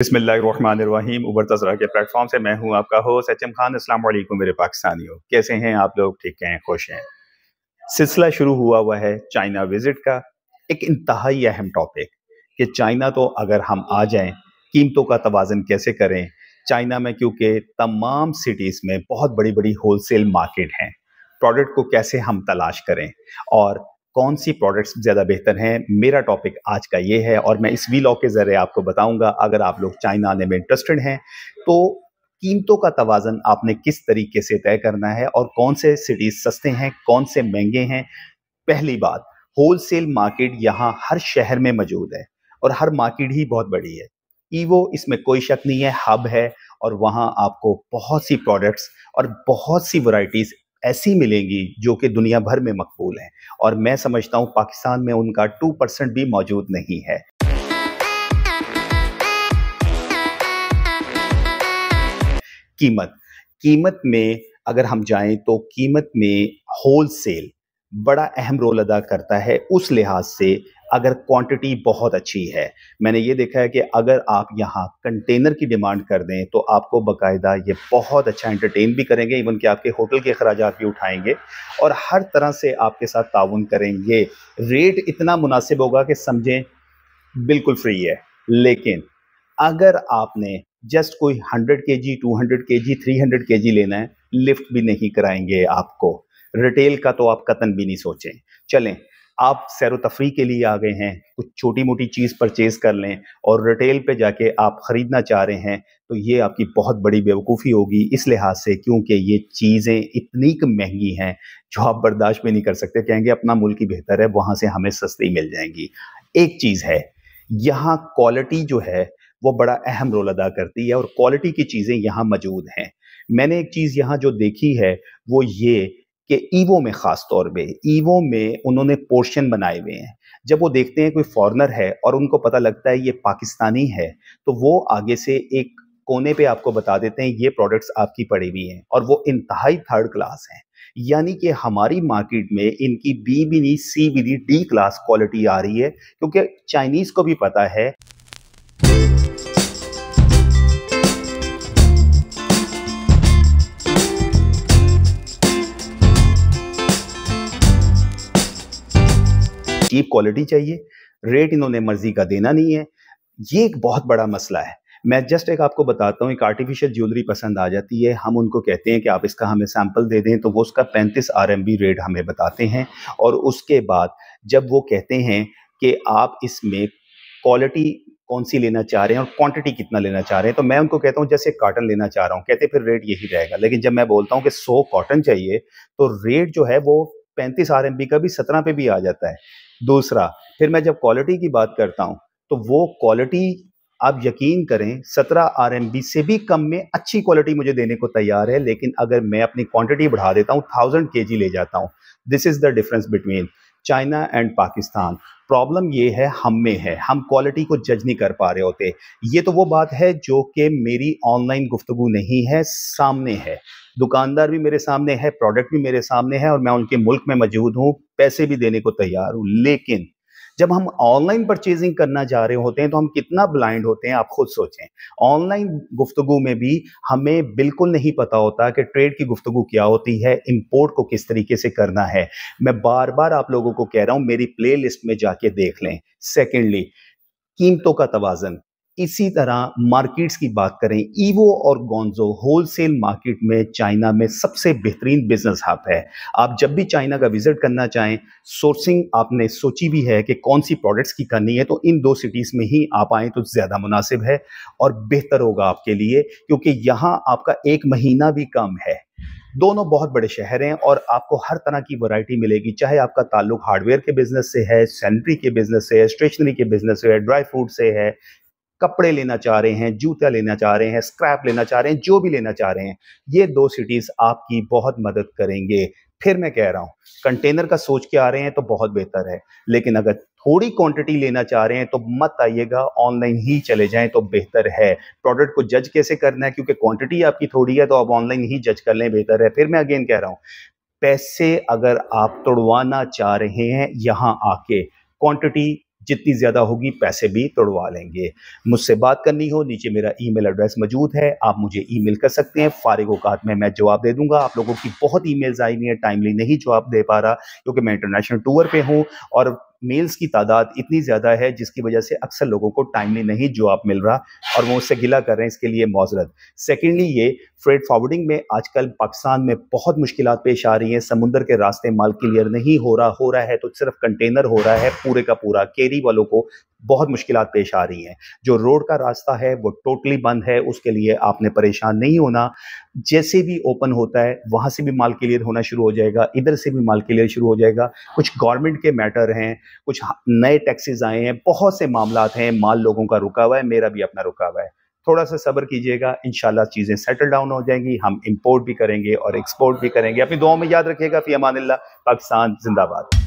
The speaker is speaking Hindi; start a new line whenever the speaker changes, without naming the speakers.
बसमीम उबर तजरा के प्लेटफॉर्म से मैं हूं आपका होस्ट एच एम खान अस्सलाम वालेकुम मेरे पाकिस्तानियों कैसे हैं आप लोग ठीक हैं खुश हैं सिलसिला शुरू हुआ हुआ है चाइना विज़िट का एक इंतहाई अहम टॉपिक कि चाइना तो अगर हम आ जाएं कीमतों का तोज़न कैसे करें चाइना में क्योंकि तमाम सिटीज़ में बहुत बड़ी बड़ी होल सेल मार्केट हैं प्रोडक्ट को कैसे हम तलाश करें और कौन सी प्रोडक्ट्स ज़्यादा बेहतर हैं मेरा टॉपिक आज का ये है और मैं इस वी के ज़रिए आपको बताऊंगा अगर आप लोग चाइना आने में इंटरेस्टेड हैं तो कीमतों का तोज़न आपने किस तरीके से तय करना है और कौन से सिटीज़ सस्ते हैं कौन से महंगे हैं पहली बात होलसेल मार्केट यहाँ हर शहर में मौजूद है और हर मार्केट ही बहुत बड़ी है ईवो इसमें कोई शक नहीं है हब है और वहाँ आपको बहुत सी प्रोडक्ट्स और बहुत सी वैरायटीज ऐसी मिलेंगी जो कि दुनिया भर में मकबूल हैं और मैं समझता हूँ पाकिस्तान में उनका टू परसेंट भी मौजूद नहीं है कीमत कीमत में अगर हम जाएं तो कीमत में होल सेल बड़ा अहम रोल अदा करता है उस लिहाज से अगर क्वांटिटी बहुत अच्छी है मैंने ये देखा है कि अगर आप यहाँ कंटेनर की डिमांड कर दें तो आपको बाकायदा ये बहुत अच्छा एंटरटेन भी करेंगे इवन कि आपके होटल के अखराज भी उठाएंगे और हर तरह से आपके साथ ताउन करेंगे रेट इतना मुनासिब होगा कि समझें बिल्कुल फ्री है लेकिन अगर आपने जस्ट कोई 100 के जी टू हंड्रेड के जी थ्री हंड्रेड के जी लेना है लिफ्ट भी नहीं कराएंगे आपको रिटेल का तो आप कतन भी नहीं सोचें चलें आप सैर तफरी के लिए आ गए हैं कुछ छोटी मोटी चीज़ परचेज कर लें और रिटेल पे जाके आप ख़रीदना चाह रहे हैं तो ये आपकी बहुत बड़ी बेवकूफ़ी होगी इस लिहाज से क्योंकि ये चीज़ें इतनी महंगी हैं जो आप बर्दाश्त भी नहीं कर सकते कहेंगे अपना मुल्क ही बेहतर है वहाँ से हमें सस्ती मिल जाएंगी एक चीज़ है यहाँ क्वालिटी जो है वो बड़ा अहम रोल अदा करती है और क्वालिटी की चीज़ें यहाँ मौजूद हैं मैंने एक चीज़ यहाँ जो देखी है वो ये कि ईवो में ख़ास तौर पे ईवो में उन्होंने पोर्शन बनाए हुए हैं जब वो देखते हैं कोई फॉरेनर है और उनको पता लगता है ये पाकिस्तानी है तो वो आगे से एक कोने पे आपको बता देते हैं ये प्रोडक्ट्स आपकी पड़ी हुई हैं और वो इंतहाई थर्ड क्लास हैं यानी कि हमारी मार्केट में इनकी B B C B D class quality आ रही है क्योंकि चाइनीज़ को भी पता है चीप क्वालिटी चाहिए रेट इन्होंने मर्जी का देना नहीं है ये एक बहुत बड़ा मसला है मैं जस्ट एक आपको बताता हूँ एक आर्टिफिशियल ज्वेलरी पसंद आ जाती है हम उनको कहते हैं कि आप इसका हमें सैंपल दे दें तो वो उसका पैंतीस आर रेट हमें बताते हैं और उसके बाद जब वो कहते हैं कि आप इसमें क्वालिटी कौन सी लेना चाह रहे हैं और क्वांटिटी कितना लेना चाह रहे हैं तो मैं उनको कहता हूँ जैसे कॉटन लेना चाह रहा हूँ कहते फिर रेट यही रहेगा लेकिन जब मैं बोलता हूँ कि सौ कॉटन चाहिए तो रेट जो है वो पैंतीस आर का भी सत्रह पे भी आ जाता है दूसरा फिर मैं जब क्वालिटी की बात करता हूँ तो वो क्वालिटी आप यकीन करें सत्रह आर से भी कम में अच्छी क्वालिटी मुझे देने को तैयार है लेकिन अगर मैं अपनी क्वांटिटी बढ़ा देता हूँ थाउजेंड के ले जाता हूँ this is the difference between China and Pakistan problem ये है हम में है हम क्वालिटी को जज नहीं कर पा रहे होते ये तो वो बात है जो कि मेरी ऑनलाइन गुफ्तु नहीं है सामने है दुकानदार भी मेरे सामने है प्रोडक्ट भी मेरे सामने है और मैं उनके मुल्क में मौजूद हूँ पैसे भी देने को तैयार हूँ लेकिन जब हम ऑनलाइन परचेजिंग करना जा रहे होते हैं तो हम कितना ब्लाइंड होते हैं आप खुद सोचें ऑनलाइन गुफ्तगु में भी हमें बिल्कुल नहीं पता होता कि ट्रेड की गुफ्तगु क्या होती है इम्पोर्ट को किस तरीके से करना है मैं बार बार आप लोगों को कह रहा हूँ मेरी प्ले में जाके देख लें सेकेंडली कीमतों का तोज़न इसी तरह मार्केट्स की बात करें ईवो और गोंजो होलसेल मार्केट में चाइना में सबसे बेहतरीन बिजनेस हब है आप जब भी चाइना का विजिट करना चाहें सोर्सिंग आपने सोची भी है कि कौन सी प्रोडक्ट्स की करनी है तो इन दो सिटीज़ में ही आप आएँ तो ज़्यादा मुनासिब है और बेहतर होगा आपके लिए क्योंकि यहाँ आपका एक महीना भी कम है दोनों बहुत बड़े शहर हैं और आपको हर तरह की वैरायटी मिलेगी चाहे आपका ताल्लुक हार्डवेयर के बिजनेस से है सैनिटरी के बिजनेस से है स्टेशनरी के बिजनेस से है ड्राई फ्रूट से है कपड़े लेना चाह रहे हैं जूता लेना चाह रहे हैं स्क्रैप लेना चाह रहे हैं जो भी लेना चाह रहे हैं ये दो सिटीज़ आपकी बहुत मदद करेंगे फिर मैं कह रहा हूँ कंटेनर का सोच के आ रहे हैं तो बहुत बेहतर है लेकिन अगर थोड़ी क्वांटिटी लेना चाह रहे हैं तो मत आइएगा ऑनलाइन ही चले जाएं तो बेहतर है प्रोडक्ट को जज कैसे करना है क्योंकि क्वांटिटी आपकी थोड़ी है तो आप ऑनलाइन ही जज कर लें बेहतर है फिर मैं अगेन कह रहा हूँ पैसे अगर आप तोड़वाना चाह रहे हैं यहाँ आके क्वांटिटी जितनी ज़्यादा होगी पैसे भी तोड़वा लेंगे मुझसे बात करनी हो नीचे मेरा ईमेल एड्रेस मौजूद है आप मुझे ईमेल कर सकते हैं फारिग अवकात में मैं जवाब दे दूंगा आप लोगों की बहुत ई मेल्स आई हुई हैं टाइमली नहीं जवाब दे पा रहा क्योंकि मैं इंटरनेशनल टूर पर हूँ और मेल्स की तादाद इतनी ज़्यादा है जिसकी वजह से अक्सर लोगों को टाइमली नहीं जवाब मिल रहा और वो उससे गिला कर रहे हैं इसके लिए मौजरत सेकेंडली ये फ्रेड फॉरवर्डिंग में आजकल पाकिस्तान में बहुत मुश्किल पेश आ रही हैं समुंदर के रास्ते माल क्लियर नहीं हो रहा हो रहा है तो सिर्फ कंटेनर हो रहा है पूरे का पूरा केरी वालों को बहुत मुश्किल पेश आ रही हैं जो रोड का रास्ता है वो टोटली बंद है उसके लिए आपने परेशान नहीं होना जैसे भी ओपन होता है वहाँ से भी माल क्लियर होना शुरू हो जाएगा इधर से भी माल क्लियर शुरू हो जाएगा कुछ गवर्नमेंट के मैटर हैं कुछ नए टैक्सीज़ आए हैं बहुत से मामला हैं माल लोगों का रुका हुआ है मेरा भी अपना रुका हुआ है थोड़ा सा सब्र कीजिएगा इन चीज़ें सेटल डाउन हो जाएंगी हम इम्पोर्ट भी करेंगे और एक्सपोर्ट भी करेंगे अपनी दुआओं में याद रखिएगा फ़ी अमान पाकिस्तान जिंदाबाद